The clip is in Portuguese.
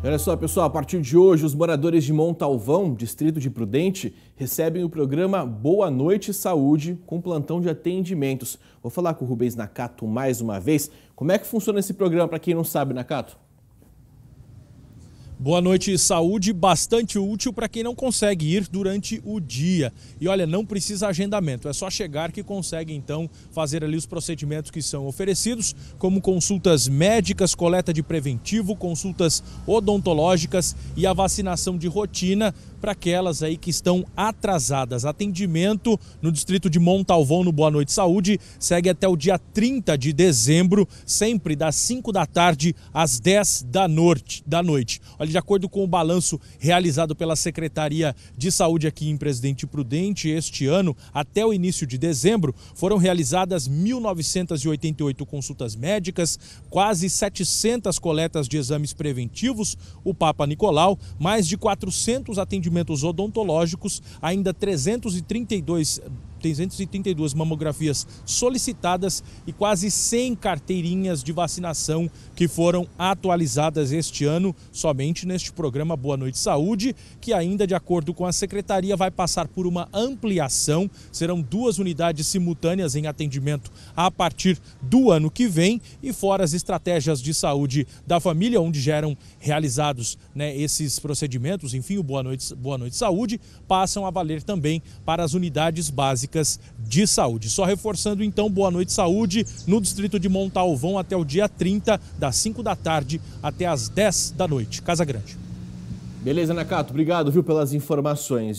Olha só, pessoal, a partir de hoje, os moradores de Montalvão, distrito de Prudente, recebem o programa Boa Noite Saúde com plantão de atendimentos. Vou falar com o Rubens Nakato mais uma vez. Como é que funciona esse programa para quem não sabe, Nakato? Boa noite, saúde, bastante útil para quem não consegue ir durante o dia. E olha, não precisa agendamento, é só chegar que consegue então fazer ali os procedimentos que são oferecidos, como consultas médicas, coleta de preventivo, consultas odontológicas e a vacinação de rotina para aquelas aí que estão atrasadas. Atendimento no distrito de Montalvão, no Boa Noite Saúde, segue até o dia 30 de dezembro, sempre das 5 da tarde às 10 da noite. Da noite. Olha, de acordo com o balanço realizado pela Secretaria de Saúde aqui em Presidente Prudente, este ano, até o início de dezembro, foram realizadas 1.988 consultas médicas, quase 700 coletas de exames preventivos, o Papa Nicolau, mais de 400 atendimentos procedimentos odontológicos, ainda 332 332 mamografias solicitadas e quase 100 carteirinhas de vacinação que foram atualizadas este ano, somente neste programa Boa Noite Saúde, que ainda, de acordo com a secretaria, vai passar por uma ampliação. Serão duas unidades simultâneas em atendimento a partir do ano que vem e fora as estratégias de saúde da família, onde já eram realizados né, esses procedimentos, enfim, o Boa Noite, Boa Noite Saúde, passam a valer também para as unidades básicas básicas de saúde. Só reforçando então, Boa Noite Saúde, no distrito de Montalvão até o dia 30, das 5 da tarde até as 10 da noite. Casa Grande. Beleza, Nakato, obrigado viu, pelas informações.